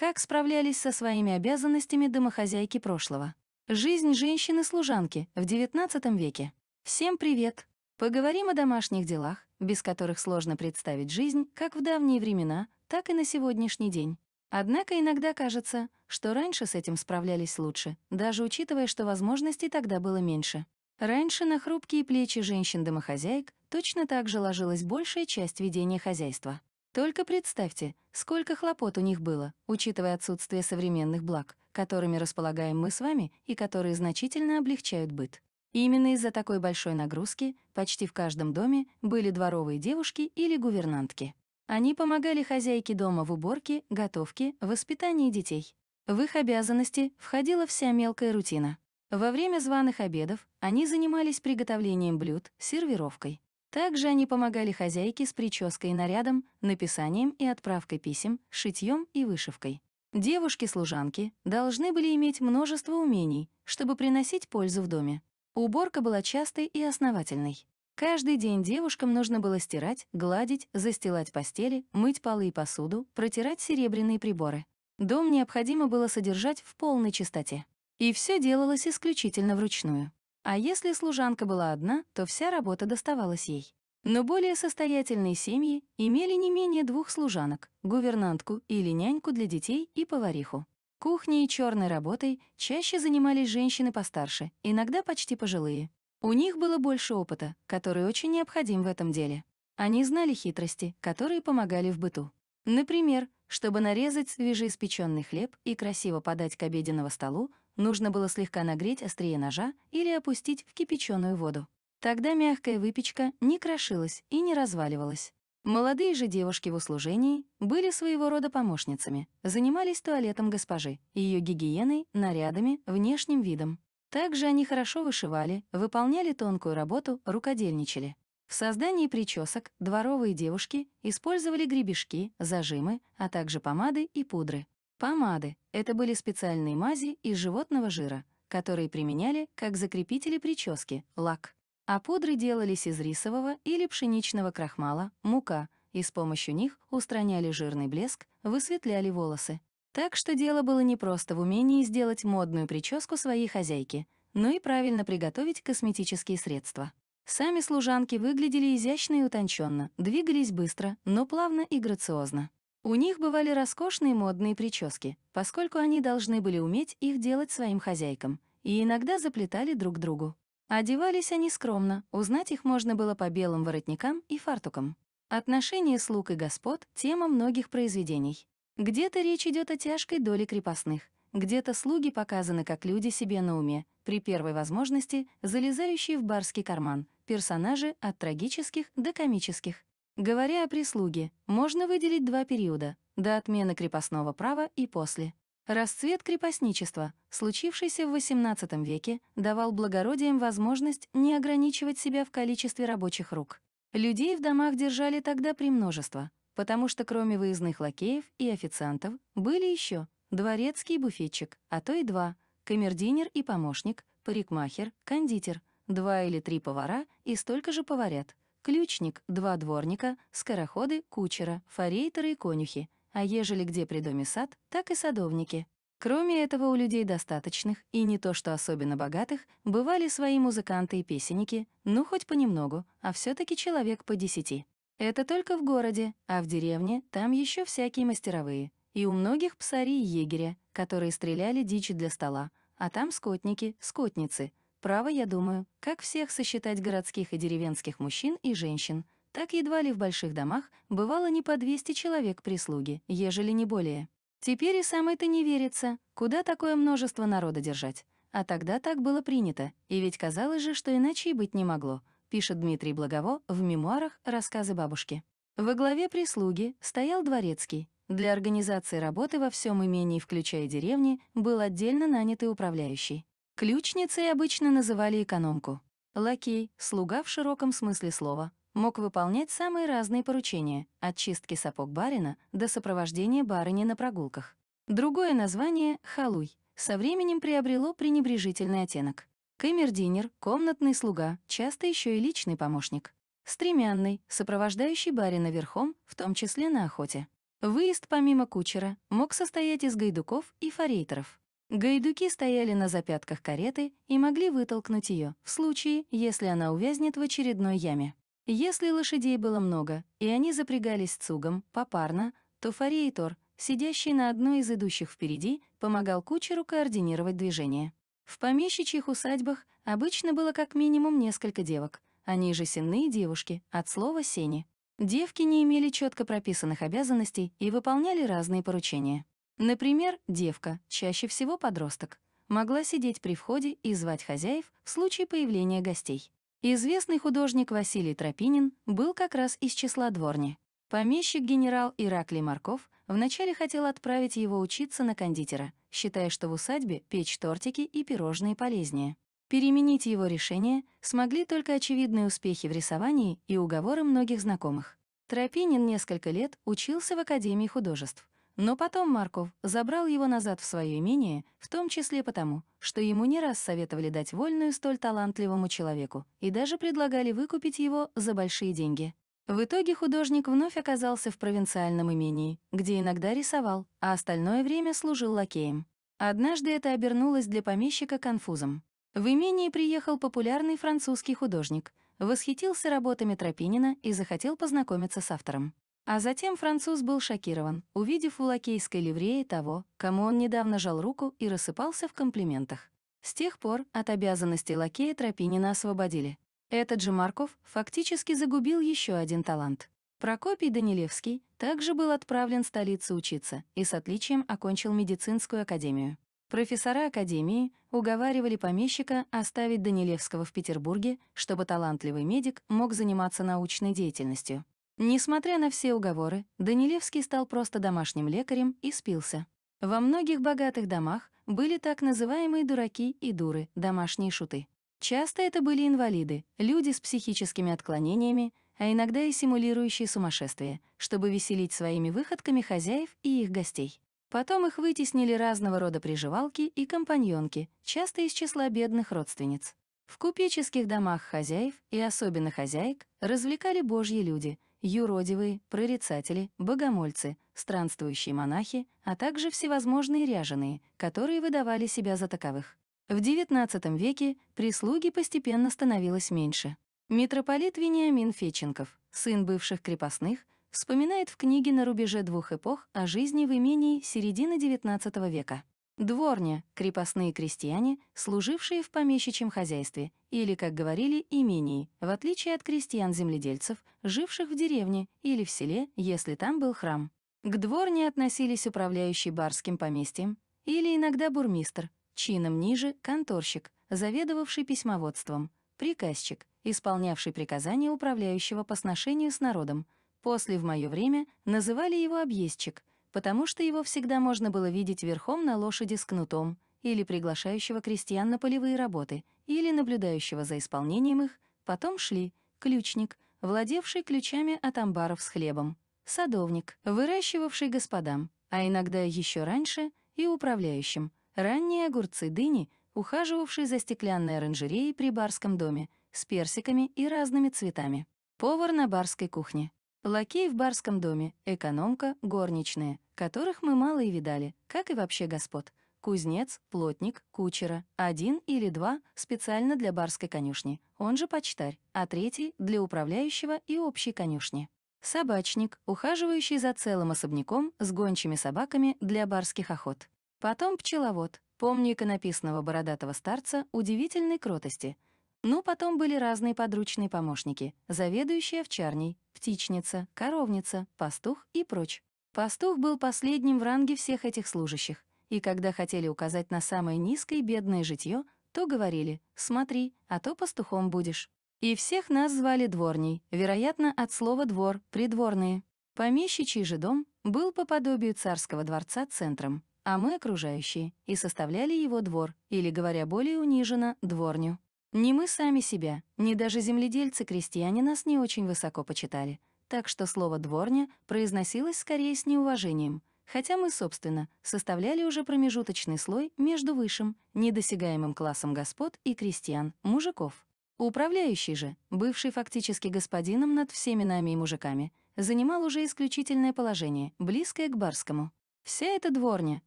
Как справлялись со своими обязанностями домохозяйки прошлого? Жизнь женщины-служанки в XIX веке. Всем привет! Поговорим о домашних делах, без которых сложно представить жизнь как в давние времена, так и на сегодняшний день. Однако иногда кажется, что раньше с этим справлялись лучше, даже учитывая, что возможностей тогда было меньше. Раньше на хрупкие плечи женщин-домохозяек точно так же ложилась большая часть ведения хозяйства. Только представьте, сколько хлопот у них было, учитывая отсутствие современных благ, которыми располагаем мы с вами и которые значительно облегчают быт. именно из-за такой большой нагрузки почти в каждом доме были дворовые девушки или гувернантки. Они помогали хозяйке дома в уборке, готовке, воспитании детей. В их обязанности входила вся мелкая рутина. Во время званых обедов они занимались приготовлением блюд, сервировкой. Также они помогали хозяйке с прической и нарядом, написанием и отправкой писем, шитьем и вышивкой. Девушки-служанки должны были иметь множество умений, чтобы приносить пользу в доме. Уборка была частой и основательной. Каждый день девушкам нужно было стирать, гладить, застилать постели, мыть полы и посуду, протирать серебряные приборы. Дом необходимо было содержать в полной чистоте. И все делалось исключительно вручную. А если служанка была одна, то вся работа доставалась ей. Но более состоятельные семьи имели не менее двух служанок, гувернантку или няньку для детей и повариху. Кухней и черной работой чаще занимались женщины постарше, иногда почти пожилые. У них было больше опыта, который очень необходим в этом деле. Они знали хитрости, которые помогали в быту. Например, чтобы нарезать свежеиспеченный хлеб и красиво подать к обеденному столу, Нужно было слегка нагреть острие ножа или опустить в кипяченую воду. Тогда мягкая выпечка не крошилась и не разваливалась. Молодые же девушки в услужении были своего рода помощницами, занимались туалетом госпожи, ее гигиеной, нарядами, внешним видом. Также они хорошо вышивали, выполняли тонкую работу, рукодельничали. В создании причесок дворовые девушки использовали гребешки, зажимы, а также помады и пудры. Помады — это были специальные мази из животного жира, которые применяли как закрепители прически, лак. А пудры делались из рисового или пшеничного крахмала, мука, и с помощью них устраняли жирный блеск, высветляли волосы. Так что дело было не просто в умении сделать модную прическу своей хозяйки, но и правильно приготовить косметические средства. Сами служанки выглядели изящно и утонченно, двигались быстро, но плавно и грациозно. У них бывали роскошные модные прически, поскольку они должны были уметь их делать своим хозяйкам, и иногда заплетали друг другу. Одевались они скромно, узнать их можно было по белым воротникам и фартукам. Отношение слуг и господ — тема многих произведений. Где-то речь идет о тяжкой доле крепостных, где-то слуги показаны как люди себе на уме, при первой возможности залезающие в барский карман, персонажи от трагических до комических. Говоря о прислуге, можно выделить два периода — до отмены крепостного права и после. Расцвет крепостничества, случившийся в XVIII веке, давал благородиям возможность не ограничивать себя в количестве рабочих рук. Людей в домах держали тогда премножество, потому что кроме выездных лакеев и официантов были еще дворецкий буфетчик, а то и два, камердинер и помощник, парикмахер, кондитер, два или три повара и столько же поварят. Ключник — два дворника, скороходы — кучера, форейтеры и конюхи, а ежели где при доме сад, так и садовники. Кроме этого, у людей достаточных, и не то что особенно богатых, бывали свои музыканты и песенники, ну хоть понемногу, а все таки человек по десяти. Это только в городе, а в деревне там еще всякие мастеровые. И у многих псари и егеря, которые стреляли дичь для стола, а там скотники, скотницы — Право, я думаю, как всех сосчитать городских и деревенских мужчин и женщин, так едва ли в больших домах бывало не по 200 человек прислуги, ежели не более. Теперь и сам это не верится, куда такое множество народа держать. А тогда так было принято, и ведь казалось же, что иначе и быть не могло, пишет Дмитрий Благово в мемуарах «Рассказы бабушки». Во главе прислуги стоял дворецкий. Для организации работы во всем имении, включая деревни, был отдельно нанятый управляющий. Ключницей обычно называли экономку. Лакей, слуга в широком смысле слова, мог выполнять самые разные поручения, от чистки сапог барина до сопровождения барыни на прогулках. Другое название — халуй — со временем приобрело пренебрежительный оттенок. Камердинер, комнатный слуга, часто еще и личный помощник. Стремянный, сопровождающий барина верхом, в том числе на охоте. Выезд помимо кучера мог состоять из гайдуков и форейтеров. Гайдуки стояли на запятках кареты и могли вытолкнуть ее, в случае, если она увязнет в очередной яме. Если лошадей было много, и они запрягались цугом, попарно, то Фарейтор, сидящий на одной из идущих впереди, помогал кучеру координировать движение. В помещичьих усадьбах обычно было как минимум несколько девок, они же сенные девушки, от слова «сени». Девки не имели четко прописанных обязанностей и выполняли разные поручения. Например, девка, чаще всего подросток, могла сидеть при входе и звать хозяев в случае появления гостей. Известный художник Василий Тропинин был как раз из числа дворни. Помещик генерал Ираклий Марков вначале хотел отправить его учиться на кондитера, считая, что в усадьбе печь тортики и пирожные полезнее. Переменить его решение смогли только очевидные успехи в рисовании и уговоры многих знакомых. Тропинин несколько лет учился в Академии художеств, но потом Марков забрал его назад в свое имение, в том числе потому, что ему не раз советовали дать вольную столь талантливому человеку и даже предлагали выкупить его за большие деньги. В итоге художник вновь оказался в провинциальном имении, где иногда рисовал, а остальное время служил лакеем. Однажды это обернулось для помещика конфузом. В имение приехал популярный французский художник, восхитился работами Тропинина и захотел познакомиться с автором. А затем француз был шокирован, увидев у лакейской ливреи того, кому он недавно жал руку и рассыпался в комплиментах. С тех пор от обязанностей лакея Тропинина освободили. Этот же Марков фактически загубил еще один талант. Прокопий Данилевский также был отправлен в столицу учиться и с отличием окончил медицинскую академию. Профессора академии уговаривали помещика оставить Данилевского в Петербурге, чтобы талантливый медик мог заниматься научной деятельностью. Несмотря на все уговоры, Данилевский стал просто домашним лекарем и спился. Во многих богатых домах были так называемые дураки и дуры, домашние шуты. Часто это были инвалиды, люди с психическими отклонениями, а иногда и симулирующие сумасшествие, чтобы веселить своими выходками хозяев и их гостей. Потом их вытеснили разного рода приживалки и компаньонки, часто из числа бедных родственниц. В купеческих домах хозяев и особенно хозяек развлекали божьи люди — юродивые, прорицатели, богомольцы, странствующие монахи, а также всевозможные ряженые, которые выдавали себя за таковых. В XIX веке прислуги постепенно становилось меньше. Митрополит Вениамин Феченков, сын бывших крепостных, вспоминает в книге «На рубеже двух эпох» о жизни в имении середины XIX века. Дворня — крепостные крестьяне, служившие в помещичьем хозяйстве, или, как говорили, имении, в отличие от крестьян-земледельцев, живших в деревне или в селе, если там был храм. К дворне относились управляющий барским поместьем, или иногда бурмистр, чином ниже — конторщик, заведовавший письмоводством, приказчик, исполнявший приказания управляющего по сношению с народом. После в мое время называли его объездчик — потому что его всегда можно было видеть верхом на лошади с кнутом или приглашающего крестьян на полевые работы, или наблюдающего за исполнением их, потом шли ключник, владевший ключами от амбаров с хлебом, садовник, выращивавший господам, а иногда еще раньше и управляющим, ранние огурцы дыни, ухаживавший за стеклянной оранжереей при барском доме, с персиками и разными цветами. Повар на барской кухне, Лакей в барском доме, экономка, горничная, которых мы мало и видали, как и вообще господ. Кузнец, плотник, кучера, один или два специально для барской конюшни, он же почтарь, а третий — для управляющего и общей конюшни. Собачник, ухаживающий за целым особняком с гончими собаками для барских охот. Потом пчеловод, помню иконописного бородатого старца удивительной кротости — но потом были разные подручные помощники, заведующая овчарней, птичница, коровница, пастух и прочь. Пастух был последним в ранге всех этих служащих, и когда хотели указать на самое низкое бедное житье, то говорили «смотри, а то пастухом будешь». И всех нас звали дворней, вероятно, от слова «двор», «придворные». Помещичий же дом был по подобию царского дворца центром, а мы окружающие, и составляли его двор, или, говоря более униженно, дворню. Ни мы сами себя, ни даже земледельцы-крестьяне нас не очень высоко почитали, так что слово «дворня» произносилось скорее с неуважением, хотя мы, собственно, составляли уже промежуточный слой между высшим, недосягаемым классом господ и крестьян, мужиков. Управляющий же, бывший фактически господином над всеми нами и мужиками, занимал уже исключительное положение, близкое к барскому. Вся эта дворня,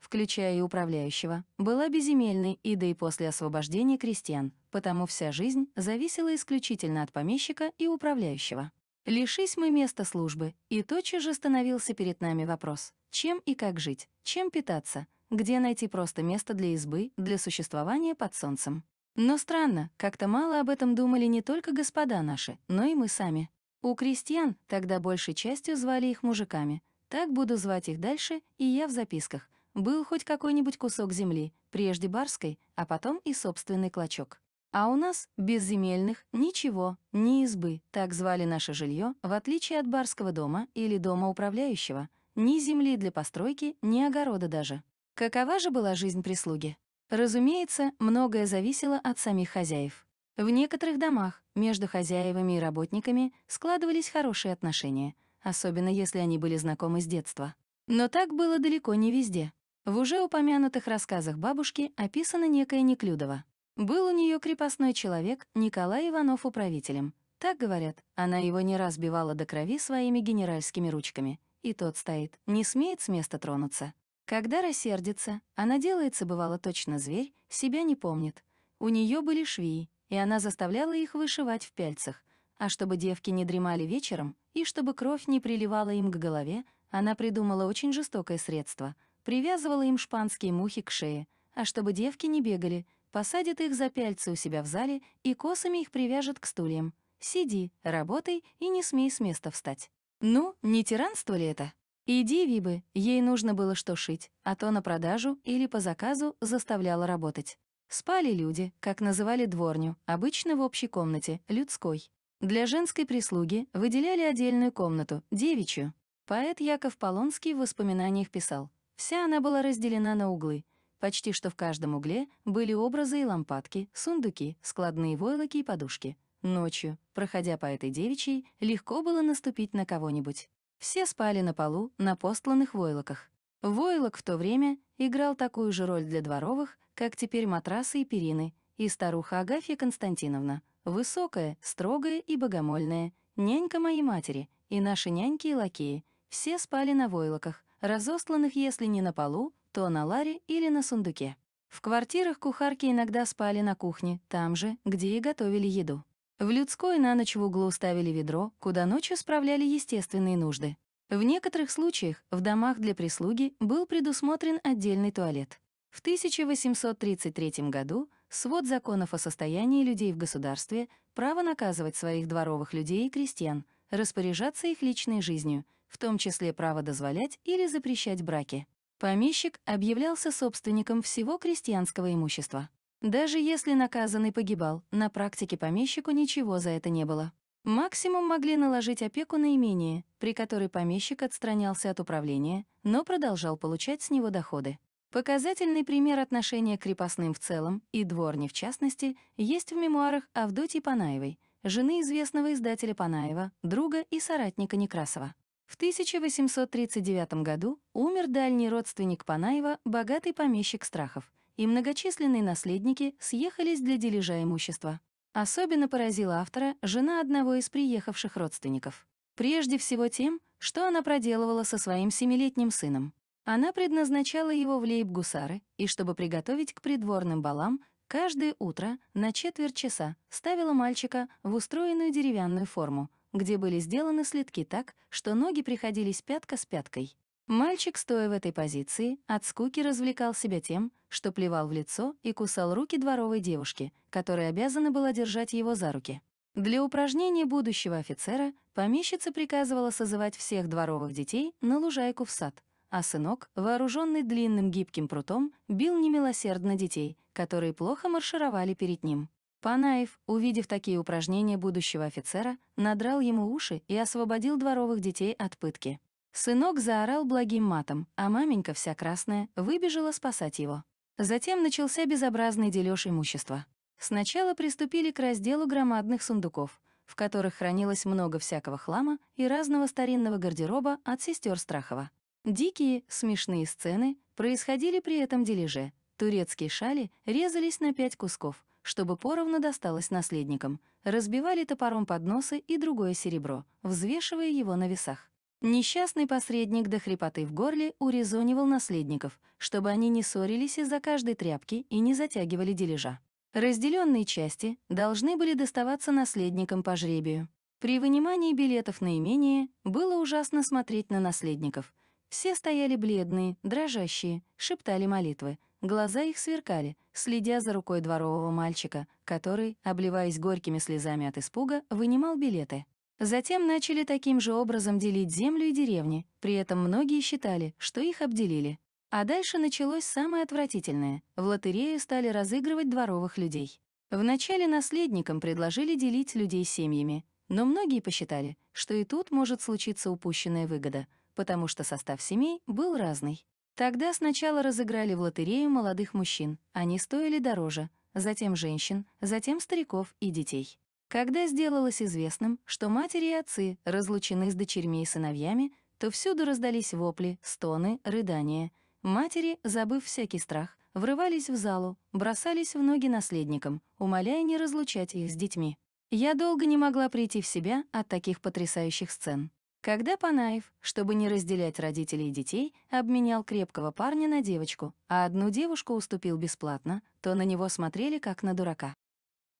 включая и управляющего, была безземельной и да и после освобождения крестьян, потому вся жизнь зависела исключительно от помещика и управляющего. Лишись мы места службы, и тотчас же становился перед нами вопрос, чем и как жить, чем питаться, где найти просто место для избы, для существования под солнцем. Но странно, как-то мало об этом думали не только господа наши, но и мы сами. У крестьян тогда большей частью звали их мужиками, так буду звать их дальше, и я в записках. Был хоть какой-нибудь кусок земли, прежде барской, а потом и собственный клочок. А у нас, без земельных ничего, ни избы, так звали наше жилье, в отличие от барского дома или дома управляющего, ни земли для постройки, ни огорода даже. Какова же была жизнь прислуги? Разумеется, многое зависело от самих хозяев. В некоторых домах между хозяевами и работниками складывались хорошие отношения — особенно если они были знакомы с детства. Но так было далеко не везде. В уже упомянутых рассказах бабушки описана некая Неклюдова. Был у нее крепостной человек Николай Иванов управителем. Так говорят, она его не раз бивала до крови своими генеральскими ручками. И тот стоит, не смеет с места тронуться. Когда рассердится, она делается, бывало, точно зверь, себя не помнит. У нее были швеи, и она заставляла их вышивать в пяльцах. А чтобы девки не дремали вечером, и чтобы кровь не приливала им к голове, она придумала очень жестокое средство. Привязывала им шпанские мухи к шее, а чтобы девки не бегали, посадит их за пяльцы у себя в зале и косами их привяжет к стульям. Сиди, работай и не смей с места встать. Ну, не тиранство ли это? Иди, Вибы, ей нужно было что шить, а то на продажу или по заказу заставляла работать. Спали люди, как называли дворню, обычно в общей комнате, людской. Для женской прислуги выделяли отдельную комнату, девичью. Поэт Яков Полонский в воспоминаниях писал, «Вся она была разделена на углы. Почти что в каждом угле были образы и лампадки, сундуки, складные войлоки и подушки. Ночью, проходя по этой девичьей, легко было наступить на кого-нибудь. Все спали на полу, на постланных войлоках. Войлок в то время играл такую же роль для дворовых, как теперь матрасы и перины, и старуха Агафья Константиновна — Высокая, строгая и богомольная, нянька моей матери и наши няньки и лакеи, все спали на войлоках, разосланных, если не на полу, то на ларе или на сундуке. В квартирах кухарки иногда спали на кухне, там же, где и готовили еду. В людской на ночь в углу ставили ведро, куда ночью справляли естественные нужды. В некоторых случаях в домах для прислуги был предусмотрен отдельный туалет. В 1833 году свод законов о состоянии людей в государстве, право наказывать своих дворовых людей и крестьян, распоряжаться их личной жизнью, в том числе право дозволять или запрещать браки. Помещик объявлялся собственником всего крестьянского имущества. Даже если наказанный погибал, на практике помещику ничего за это не было. Максимум могли наложить опеку на имение, при которой помещик отстранялся от управления, но продолжал получать с него доходы. Показательный пример отношения к крепостным в целом и дворни в частности есть в мемуарах Авдотьи Панаевой, жены известного издателя Панаева, друга и соратника Некрасова. В 1839 году умер дальний родственник Панаева, богатый помещик Страхов, и многочисленные наследники съехались для дележа имущества. Особенно поразила автора жена одного из приехавших родственников. Прежде всего тем, что она проделывала со своим семилетним сыном. Она предназначала его в лейб-гусары, и чтобы приготовить к придворным балам, каждое утро на четверть часа ставила мальчика в устроенную деревянную форму, где были сделаны следки так, что ноги приходились пятка с пяткой. Мальчик, стоя в этой позиции, от скуки развлекал себя тем, что плевал в лицо и кусал руки дворовой девушки, которая обязана была держать его за руки. Для упражнения будущего офицера помещица приказывала созывать всех дворовых детей на лужайку в сад, а сынок, вооруженный длинным гибким прутом, бил немилосердно детей, которые плохо маршировали перед ним. Панаев, увидев такие упражнения будущего офицера, надрал ему уши и освободил дворовых детей от пытки. Сынок заорал благим матом, а маменька вся красная выбежала спасать его. Затем начался безобразный дележ имущества. Сначала приступили к разделу громадных сундуков, в которых хранилось много всякого хлама и разного старинного гардероба от сестер Страхова. Дикие, смешные сцены происходили при этом дележе. Турецкие шали резались на пять кусков, чтобы поровну досталось наследникам, разбивали топором подносы и другое серебро, взвешивая его на весах. Несчастный посредник до хрипоты в горле урезонивал наследников, чтобы они не ссорились из-за каждой тряпки и не затягивали дележа. Разделенные части должны были доставаться наследникам по жребию. При вынимании билетов на имение было ужасно смотреть на наследников — все стояли бледные, дрожащие, шептали молитвы. Глаза их сверкали, следя за рукой дворового мальчика, который, обливаясь горькими слезами от испуга, вынимал билеты. Затем начали таким же образом делить землю и деревни, при этом многие считали, что их обделили. А дальше началось самое отвратительное. В лотерею стали разыгрывать дворовых людей. Вначале наследникам предложили делить людей семьями, но многие посчитали, что и тут может случиться упущенная выгода — потому что состав семей был разный. Тогда сначала разыграли в лотерею молодых мужчин, они стоили дороже, затем женщин, затем стариков и детей. Когда сделалось известным, что матери и отцы разлучены с дочерьми и сыновьями, то всюду раздались вопли, стоны, рыдания. Матери, забыв всякий страх, врывались в залу, бросались в ноги наследникам, умоляя не разлучать их с детьми. Я долго не могла прийти в себя от таких потрясающих сцен. Когда Панаев, чтобы не разделять родителей и детей, обменял крепкого парня на девочку, а одну девушку уступил бесплатно, то на него смотрели как на дурака.